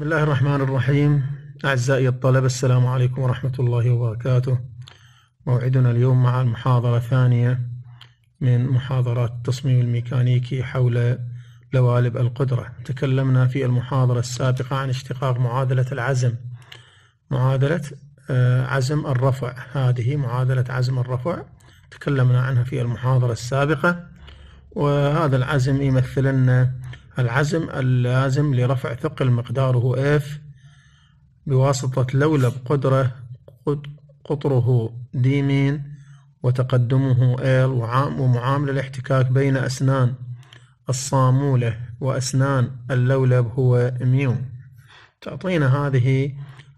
بسم الله الرحمن الرحيم أعزائي الطلبة السلام عليكم ورحمة الله وبركاته موعدنا اليوم مع المحاضرة الثانية من محاضرات التصميم الميكانيكي حول لوالب القدرة تكلمنا في المحاضرة السابقة عن اشتقاق معادلة العزم معادلة عزم الرفع هذه معادلة عزم الرفع تكلمنا عنها في المحاضرة السابقة وهذا العزم يمثل لنا العزم اللازم لرفع ثقل مقداره F بواسطة لولب قدرة قطره D مين وتقدمه L ومعامل الاحتكاك بين أسنان الصامولة وأسنان اللولب هو ميو تعطينا هذه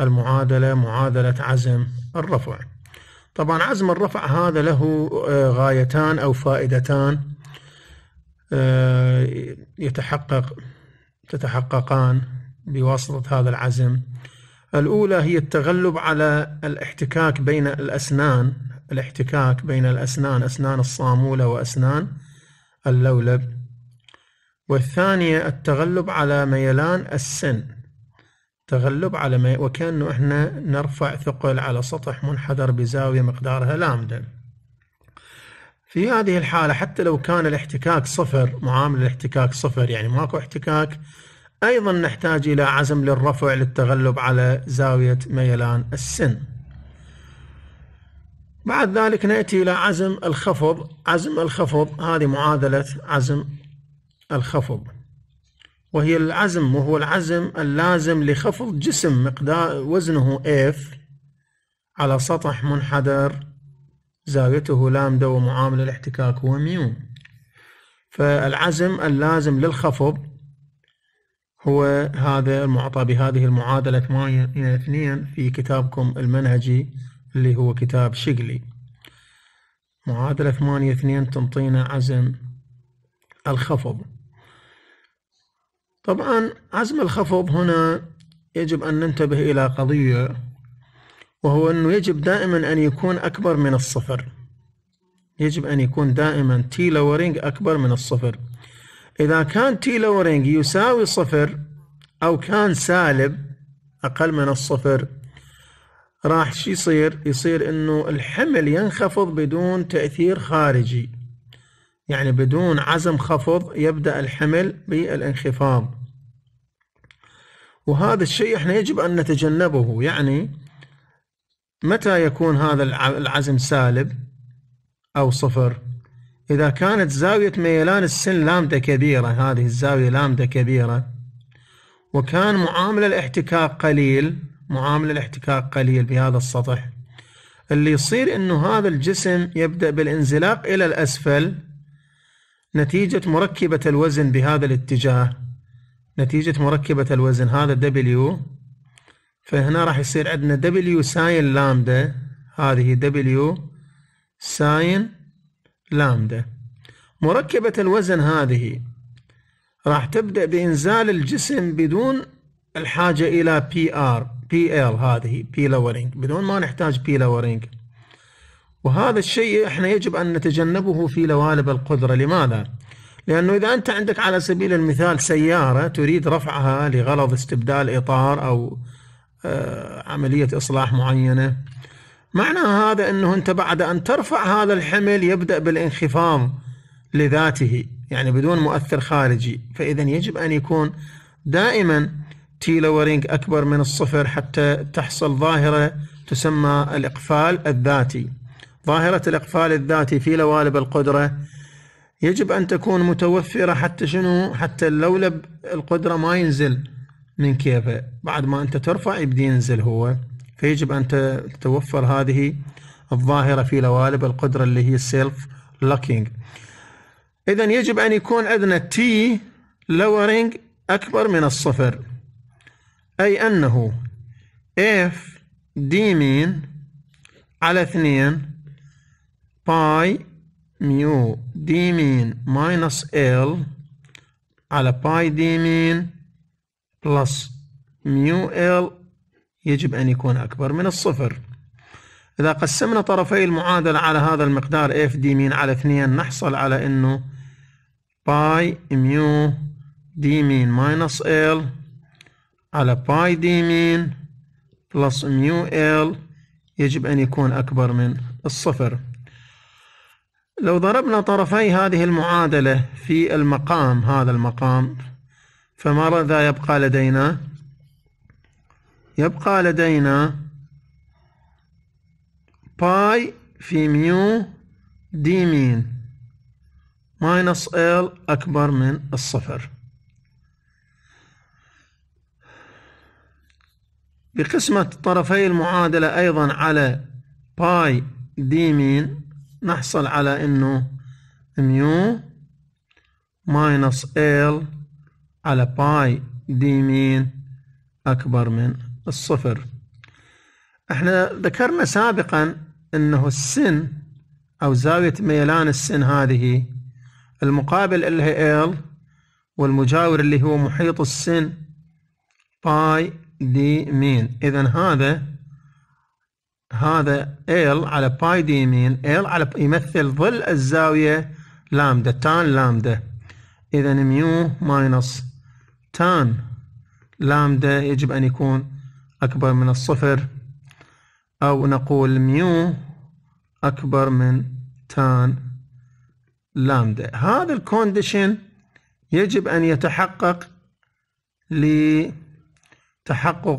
المعادلة معادلة عزم الرفع طبعا عزم الرفع هذا له آه، غايتان أو فائدتان آه، يتحقق تتحققان بواسطة هذا العزم الأولى هي التغلب على الاحتكاك بين الأسنان الاحتكاك بين الأسنان أسنان الصامولة وأسنان اللولب والثانية التغلب على ميلان السن تغلب على ميلان وكأنه احنا نرفع ثقل على سطح منحدر بزاوية مقدارها لامدا في هذه الحالة حتى لو كان الاحتكاك صفر معامل الاحتكاك صفر يعني ماكو احتكاك أيضا نحتاج إلى عزم للرفع للتغلب على زاوية ميلان السن بعد ذلك نأتي إلى عزم الخفض عزم الخفض هذه معادلة عزم الخفض وهي العزم وهو العزم اللازم لخفض جسم مقدار وزنه F على سطح منحدر زاويته لامدا ومعامل الاحتكاك هو ميو فالعزم اللازم للخفض هو هذا المعطى بهذه المعادلة ثمانية اثنين في كتابكم المنهجي اللي هو كتاب شقلي معادلة ثمانية اثنين تنطينا عزم الخفض طبعا عزم الخفض هنا يجب أن ننتبه إلى قضية وهو أنه يجب دائما أن يكون أكبر من الصفر يجب أن يكون دائما تي لورينج أكبر من الصفر إذا كان تي لورينج يساوي صفر أو كان سالب أقل من الصفر راح شي يصير أنه الحمل ينخفض بدون تأثير خارجي يعني بدون عزم خفض يبدأ الحمل بالانخفاض وهذا الشيء احنا يجب أن نتجنبه يعني متى يكون هذا العزم سالب أو صفر إذا كانت زاوية ميلان السن لامدة كبيرة هذه الزاوية لامدة كبيرة وكان معامل الاحتكاك قليل معامل الاحتكاك قليل بهذا السطح اللي يصير انه هذا الجسم يبدأ بالانزلاق الى الاسفل نتيجة مركبة الوزن بهذا الاتجاه نتيجة مركبة الوزن هذا W فهنا راح يصير عندنا W ساين لامدا هذه W ساين لامدا مركبة الوزن هذه راح تبدأ بإنزال الجسم بدون الحاجة إلى PR PL هذه بي لورينج بدون ما نحتاج بي لورينج وهذا الشيء احنا يجب أن نتجنبه في لوالب القدرة لماذا؟ لأنه إذا أنت عندك على سبيل المثال سيارة تريد رفعها لغرض استبدال إطار أو آه، عملية إصلاح معينة معنى هذا أنه أنت بعد أن ترفع هذا الحمل يبدأ بالانخفاض لذاته يعني بدون مؤثر خارجي فإذا يجب أن يكون دائما تيلورينج أكبر من الصفر حتى تحصل ظاهرة تسمى الإقفال الذاتي ظاهرة الإقفال الذاتي في لوالب القدرة يجب أن تكون متوفرة حتى شنو حتى اللولب القدرة ما ينزل من كيفه بعد ما أنت ترفع يبدي ينزل هو فيجب أن تتوفر هذه الظاهرة في لوالب القدرة اللي هي السيلف لوكينج إذا يجب أن يكون عندنا تي لورينج أكبر من الصفر أي أنه اف دي مين على اثنين باي ميو دي مين ماينس ال على باي دي مين بلس ميو ال يجب أن يكون أكبر من الصفر إذا قسمنا طرفي المعادلة على هذا المقدار اف دي مين على اثنين نحصل على أنه باي ميو دي مين ماينص ال على باي دي مين بلس ميو ال يجب أن يكون أكبر من الصفر لو ضربنا طرفي هذه المعادلة في المقام هذا المقام فماذا يبقى لدينا يبقى لدينا باي في ميو دي مين ماينص ال أكبر من الصفر بقسمة طرفي المعادلة أيضا على باي دي مين نحصل على أنه ميو ماينص ال على باي دي مين أكبر من الصفر احنا ذكرنا سابقا أنه السن أو زاوية ميلان السن هذه المقابل اللي هي ال والمجاور اللي هو محيط السن باي دي مين إذا هذا هذا ال على باي دي مين ال على يمثل ظل الزاوية لامدا تان لامدا إذا ميو ماينص تان لامدا يجب أن يكون أكبر من الصفر أو نقول ميو أكبر من تان لامدا هذا الكونديشن يجب أن يتحقق لتحقق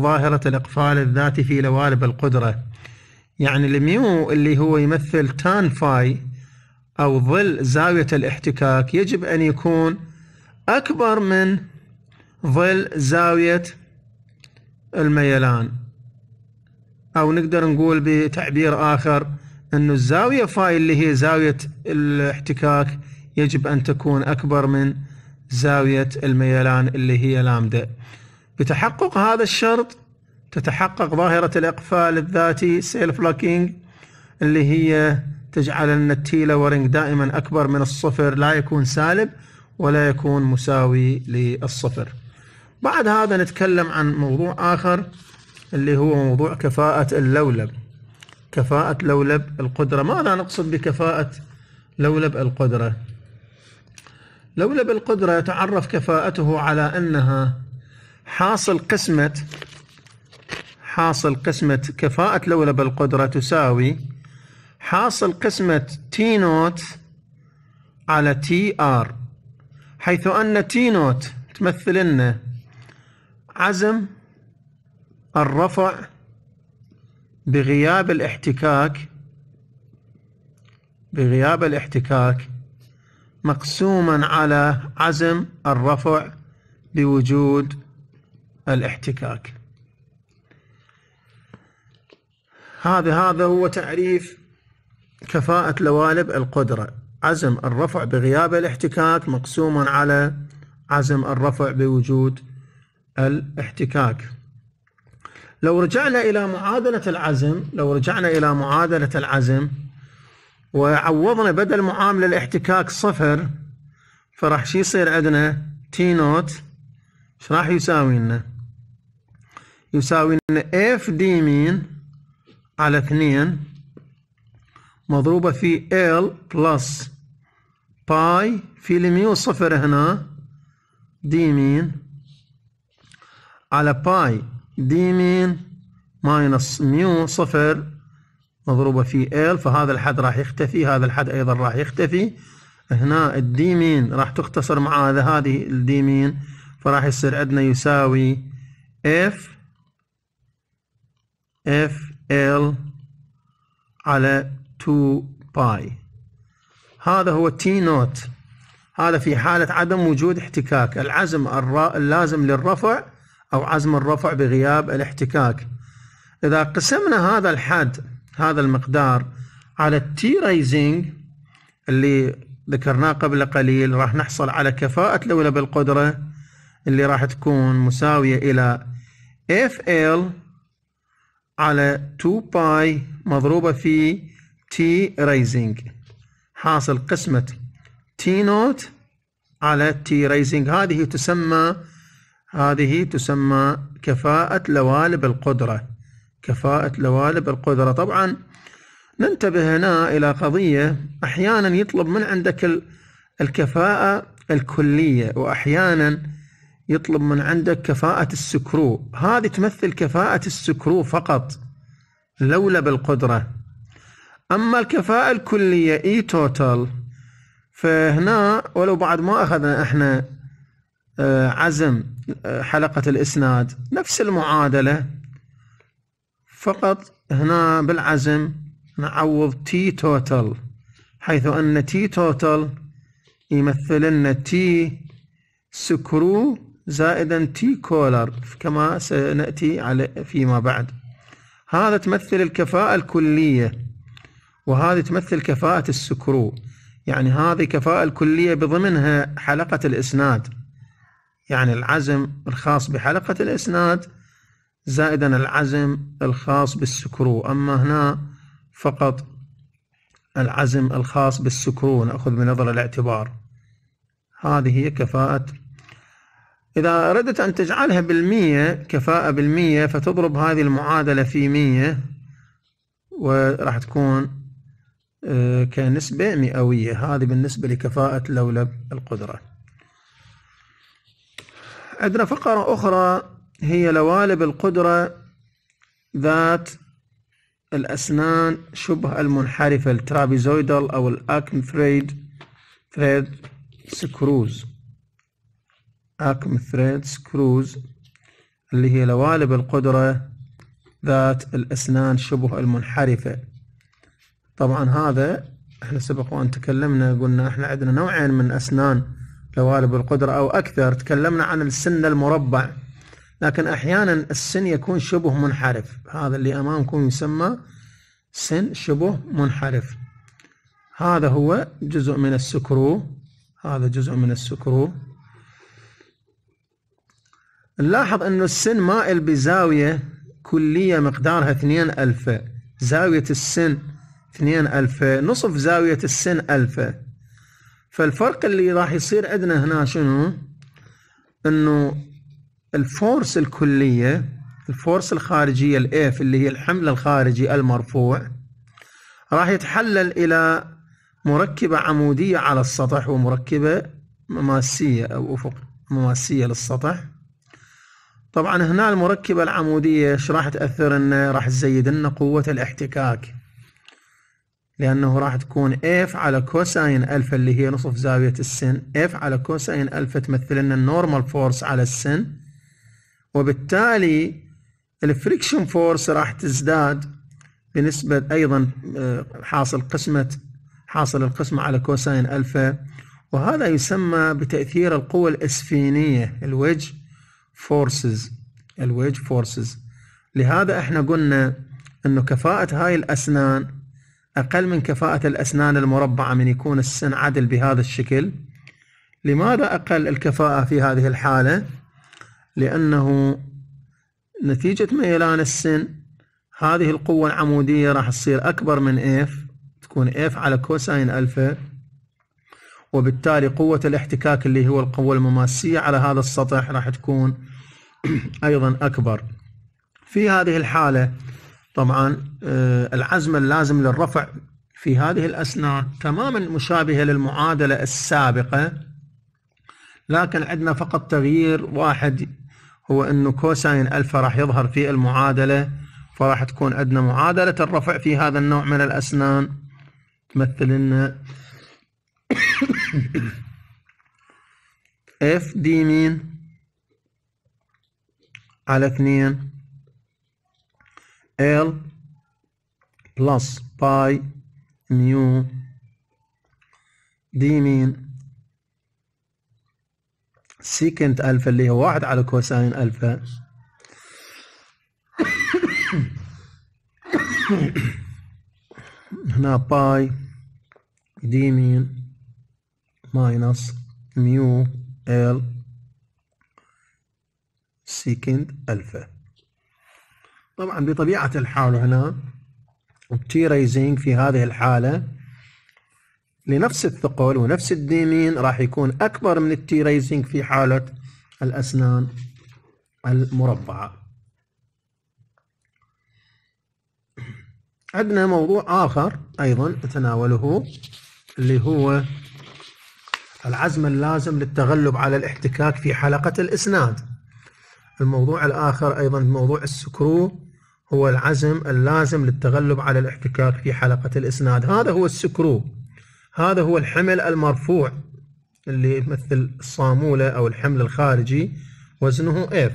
ظاهرة الإقفال الذاتي في لوالب القدرة يعني الميو اللي هو يمثل تان فاي أو ظل زاوية الاحتكاك يجب أن يكون أكبر من ظل زاوية الميلان أو نقدر نقول بتعبير آخر أن الزاوية فاي اللي هي زاوية الاحتكاك يجب أن تكون أكبر من زاوية الميلان اللي هي لامدا بتحقق هذا الشرط تتحقق ظاهرة الإقفال الذاتي سيلف لوكينج اللي هي تجعل أن التي لورينج دائما أكبر من الصفر لا يكون سالب ولا يكون مساوي للصفر بعد هذا نتكلم عن موضوع آخر اللي هو موضوع كفاءة اللولب كفاءة لولب القدرة ماذا نقصد بكفاءة لولب القدرة لولب القدرة تعرف كفاءته على أنها حاصل قسمة حاصل قسمة كفاءة لولب القدرة تساوي حاصل قسمة تي نوت على تي ار حيث أن تي نوت تمثل لنا عزم الرفع بغياب الاحتكاك بغياب الاحتكاك مقسوما على عزم الرفع بوجود الاحتكاك هذا هذا هو تعريف كفاءة لوالب القدرة عزم الرفع بغياب الاحتكاك مقسوما على عزم الرفع بوجود الاحتكاك لو رجعنا إلى معادلة العزم لو رجعنا إلى معادلة العزم وعوضنا بدل معاملة الاحتكاك صفر فراح شي يصير عندنا تي نوت ايش راح يساوي لنا يساوي لنا اف دي مين على 2 مضروبة في ال بلس باي في الميو صفر هنا دي مين على باي دي مين ماينس ميو صفر مضروبة في ال فهذا الحد راح يختفي هذا الحد أيضا راح يختفي هنا الدي مين راح تختصر مع هذا هذه الدي مين فراح يصير عندنا يساوي اف اف ال على 2 باي هذا هو تي نوت هذا في حالة عدم وجود احتكاك العزم اللازم للرفع أو عزم الرفع بغياب الاحتكاك إذا قسمنا هذا الحد هذا المقدار على التي ريزنج اللي ذكرناه قبل قليل راح نحصل على كفاءة الأولى بالقدرة اللي راح تكون مساوية إلى FL على 2 باي مضروبة في T ريزنج حاصل قسمة T نوت على T ريزنج هذه تسمى هذه تسمى كفاءة لوالب القدرة كفاءة لوالب القدرة طبعا ننتبه هنا إلى قضية أحيانا يطلب من عندك الكفاءة الكلية وأحيانا يطلب من عندك كفاءة السكرو هذه تمثل كفاءة السكرو فقط لولب القدرة أما الكفاءة الكلية إي توتال فهنا ولو بعد ما أخذنا إحنا آه، عزم حلقة الإسناد نفس المعادلة فقط هنا بالعزم نعوض تي توتال حيث أن تي توتال يمثل لنا تي سكرو زائدا تي كولر كما سنأتي على فيما بعد هذا تمثل الكفاءة الكلية وهذه تمثل كفاءة السكرو يعني هذه كفاءة الكلية بضمنها حلقة الإسناد يعني العزم الخاص بحلقة الإسناد زائدا العزم الخاص بالسكرو أما هنا فقط العزم الخاص بالسكرو نأخذ بنظر الاعتبار هذه هي كفاءة إذا أردت أن تجعلها بالمية كفاءة بالمية فتضرب هذه المعادلة في مية وراح تكون آه، كنسبة مئوية هذه بالنسبة لكفاءة لولب القدرة عندنا فقرة أخرى هي لوالب القدرة ذات الأسنان شبه المنحرفة الترابيزويدال أو الأكم ثريد ثريد سكروز أكم ثريد سكروز اللي هي لوالب القدرة ذات الأسنان شبه المنحرفة طبعا هذا احنا سبق وان تكلمنا قلنا احنا عندنا نوعين من أسنان لوالب القدرة أو أكثر تكلمنا عن السن المربع لكن أحيانا السن يكون شبه منحرف هذا اللي أمامكم يسمى سن شبه منحرف هذا هو جزء من السكرو هذا جزء من السكرو نلاحظ أن السن مائل بزاوية كلية مقدارها اثنين ألف زاوية السن اثنين ألف نصف زاوية السن ألفه فالفرق اللي راح يصير عندنا هنا شنو انه الفورس الكليه الفورس الخارجيه الاف اللي هي الحمل الخارجي المرفوع راح يتحلل الى مركبه عموديه على السطح ومركبه مماسيه او افق مماسيه للسطح طبعا هنا المركبه العموديه ايش راح تاثر لنا راح تزيد لنا قوه الاحتكاك لأنه راح تكون اف على كوساين ألفا اللي هي نصف زاوية السن اف على كوساين ألفا تمثل لنا النورمال فورس على السن وبالتالي الفريكشن فورس راح تزداد بنسبة أيضا آه، حاصل قسمة حاصل القسمة على كوساين ألفا وهذا يسمى بتأثير القوة الإسفينية الويج فورسز الويج فورسز لهذا احنا قلنا انه كفاءة هاي الأسنان أقل من كفاءة الأسنان المربعة من يكون السن عدل بهذا الشكل لماذا أقل الكفاءة في هذه الحالة؟ لأنه نتيجة ميلان السن هذه القوة العمودية راح تصير أكبر من F تكون F على كوساين ألفا وبالتالي قوة الاحتكاك اللي هو القوة المماسية على هذا السطح راح تكون أيضا أكبر في هذه الحالة طبعا آه، العزم اللازم للرفع في هذه الأسنان تماما مشابهة للمعادلة السابقة لكن عندنا فقط تغيير واحد هو أنه كوساين ألفا راح يظهر في المعادلة فراح تكون عندنا معادلة الرفع في هذا النوع من الأسنان تمثل لنا اف دي مين على اثنين L بلس باي ميو دي مين سيكنت ألفا اللي هو واحد على كوساين ألفا هنا باي دي مين ماينس ميو ال سيكند ألفا طبعا بطبيعة الحال هنا التي ريزنج في هذه الحالة لنفس الثقل ونفس الديمين راح يكون أكبر من التي ريزنج في حالة الأسنان المربعة عندنا موضوع آخر أيضا نتناوله اللي هو العزم اللازم للتغلب على الاحتكاك في حلقة الإسناد الموضوع الآخر أيضا موضوع السكرو هو العزم اللازم للتغلب على الاحتكاك في حلقة الإسناد هذا هو السكرو هذا هو الحمل المرفوع اللي يمثل الصامولة أو الحمل الخارجي وزنه F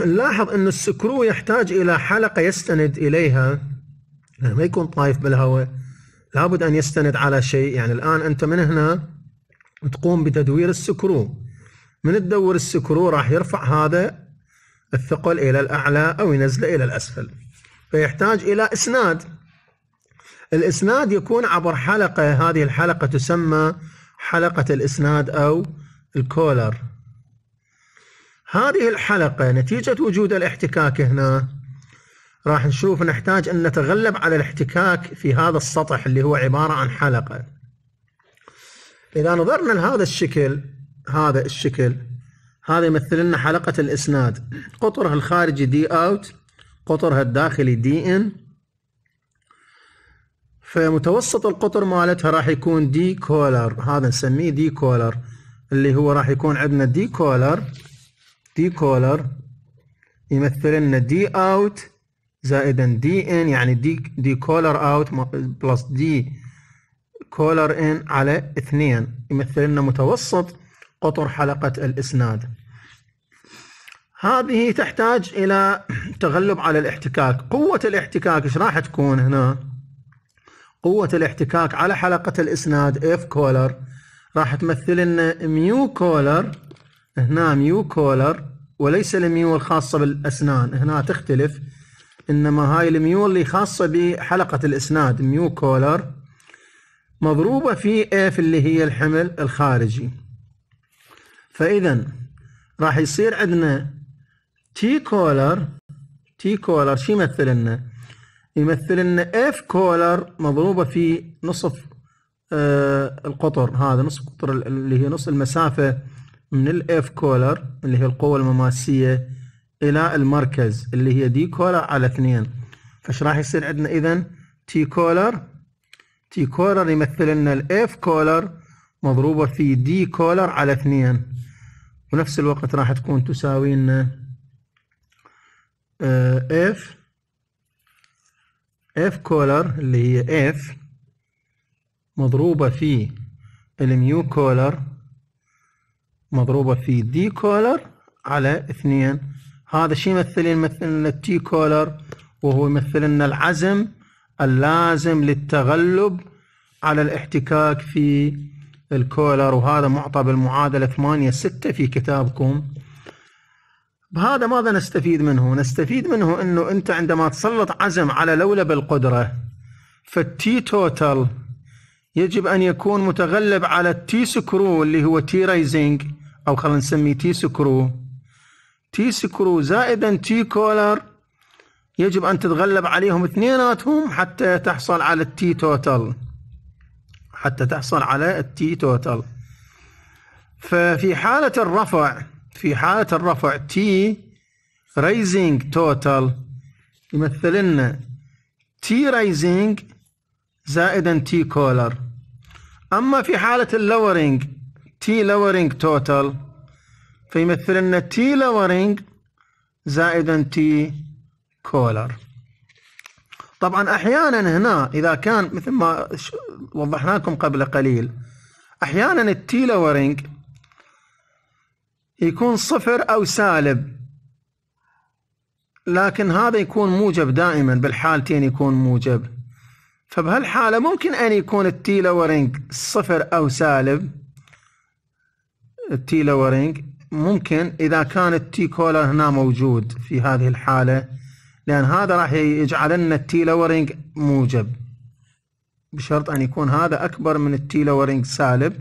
نلاحظ أن السكرو يحتاج إلى حلقة يستند إليها يعني ما يكون طايف بالهواء لابد أن يستند على شيء يعني الآن أنت من هنا تقوم بتدوير السكرو من تدور السكرو راح يرفع هذا الثقل إلى الأعلى أو ينزل إلى الأسفل فيحتاج إلى إسناد الإسناد يكون عبر حلقة هذه الحلقة تسمى حلقة الإسناد أو الكولر هذه الحلقة نتيجة وجود الاحتكاك هنا راح نشوف نحتاج أن نتغلب على الاحتكاك في هذا السطح اللي هو عبارة عن حلقة إذا نظرنا لهذا الشكل هذا الشكل هذا يمثل لنا حلقة الإسناد قطرها الخارجي دي أوت قطرها الداخلي دي إن فمتوسط القطر مالتها راح يكون دي كولر هذا نسميه دي كولر اللي هو راح يكون عندنا دي كولر دي كولر يمثل لنا دي اوت زائدا دي ان يعني دي دي كولر اوت بلس دي كولر ان على اثنين يمثل لنا متوسط قطر حلقة الإسناد هذه تحتاج إلى تغلب على الاحتكاك قوة الاحتكاك إيش راح تكون هنا قوة الاحتكاك على حلقة الإسناد اف كولر راح تمثل لنا ميو كولر هنا ميو كولر وليس الميو الخاصة بالأسنان هنا تختلف إنما هاي الميو اللي خاصة بحلقة الإسناد ميو كولر مضروبة في اف اللي هي الحمل الخارجي فاذا راح يصير عندنا تي كولر تي كولر شو يمثل لنا؟ يمثل لنا اف كولر مضروبه في نصف آه القطر هذا نصف القطر اللي هي نص المسافه من الاف كولر اللي هي القوه المماسيه الى المركز اللي هي دي كولر على اثنين فش راح يصير عندنا اذا تي كولر تي كولر يمثل لنا الاف كولر مضروبه في دي كولر على اثنين ونفس الوقت راح تكون تساوي لنا اف آه، اف كولر اللي هي اف مضروبة في الميو كولر مضروبة في دي كولر على اثنين هذا شي يمثل يمثل لنا التي كولر وهو يمثل لنا العزم اللازم للتغلب على الاحتكاك في الكولر وهذا معطى بالمعادلة 8 6 في كتابكم بهذا ماذا نستفيد منه؟ نستفيد منه انه انت عندما تسلط عزم على لولب القدرة فالتي توتال يجب ان يكون متغلب على التي سكرو اللي هو تي رايزنج او خلينا نسميه تي سكرو تي سكرو زائدا تي كولر يجب ان تتغلب عليهم اثنيناتهم حتى تحصل على التي توتال حتى تحصل على التي توتال ففي حالة الرفع في حالة الرفع تي raising توتال يمثل لنا تي raising زائدا تي كولر أما في حالة اللورينج تي لورينج توتال فيمثل لنا تي لورينج زائدا تي كولر طبعا احيانا هنا اذا كان مثل ما وضحنا لكم قبل قليل احيانا التي لورينج يكون صفر او سالب لكن هذا يكون موجب دائما بالحالتين يكون موجب فبهالحالة ممكن أن يكون التي لورينج صفر أو سالب التي لورينج ممكن إذا كان التي كولر هنا موجود في هذه الحالة لأن هذا راح لنا التي لورنج موجب بشرط أن يكون هذا أكبر من التي لورنج سالب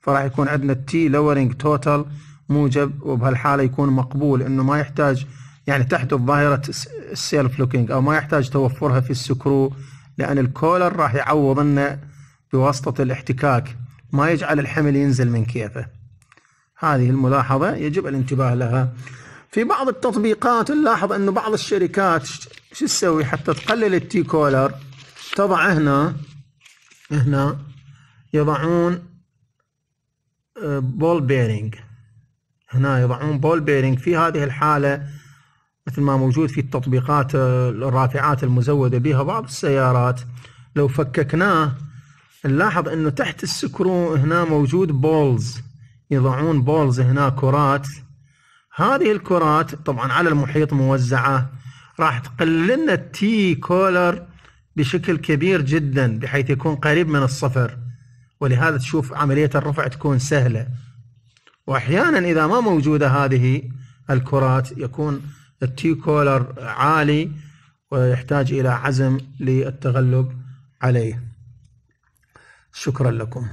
فراح يكون عندنا التي لورنج توتال موجب وبهالحالة يكون مقبول أنه ما يحتاج يعني تحدث ظاهرة السيلف لوكينج أو ما يحتاج توفرها في السكرو لأن الكولر راح يعوض لنا بواسطة الاحتكاك ما يجعل الحمل ينزل من كيفه هذه الملاحظة يجب الانتباه لها في بعض التطبيقات نلاحظ انه بعض الشركات شو تسوي حتى تقلل التي كولر تضع هنا هنا يضعون بول آه، بيرنج هنا يضعون بول بيرنج في هذه الحالة مثل ما موجود في التطبيقات آه، الرافعات المزودة بها بعض السيارات لو فككناه نلاحظ انه تحت السكرو هنا موجود بولز يضعون بولز هنا كرات هذه الكرات طبعا على المحيط موزعة راح تقلل لنا التي كولر بشكل كبير جدا بحيث يكون قريب من الصفر ولهذا تشوف عملية الرفع تكون سهلة وأحيانا إذا ما موجودة هذه الكرات يكون التي كولر عالي ويحتاج إلى عزم للتغلب عليه شكرا لكم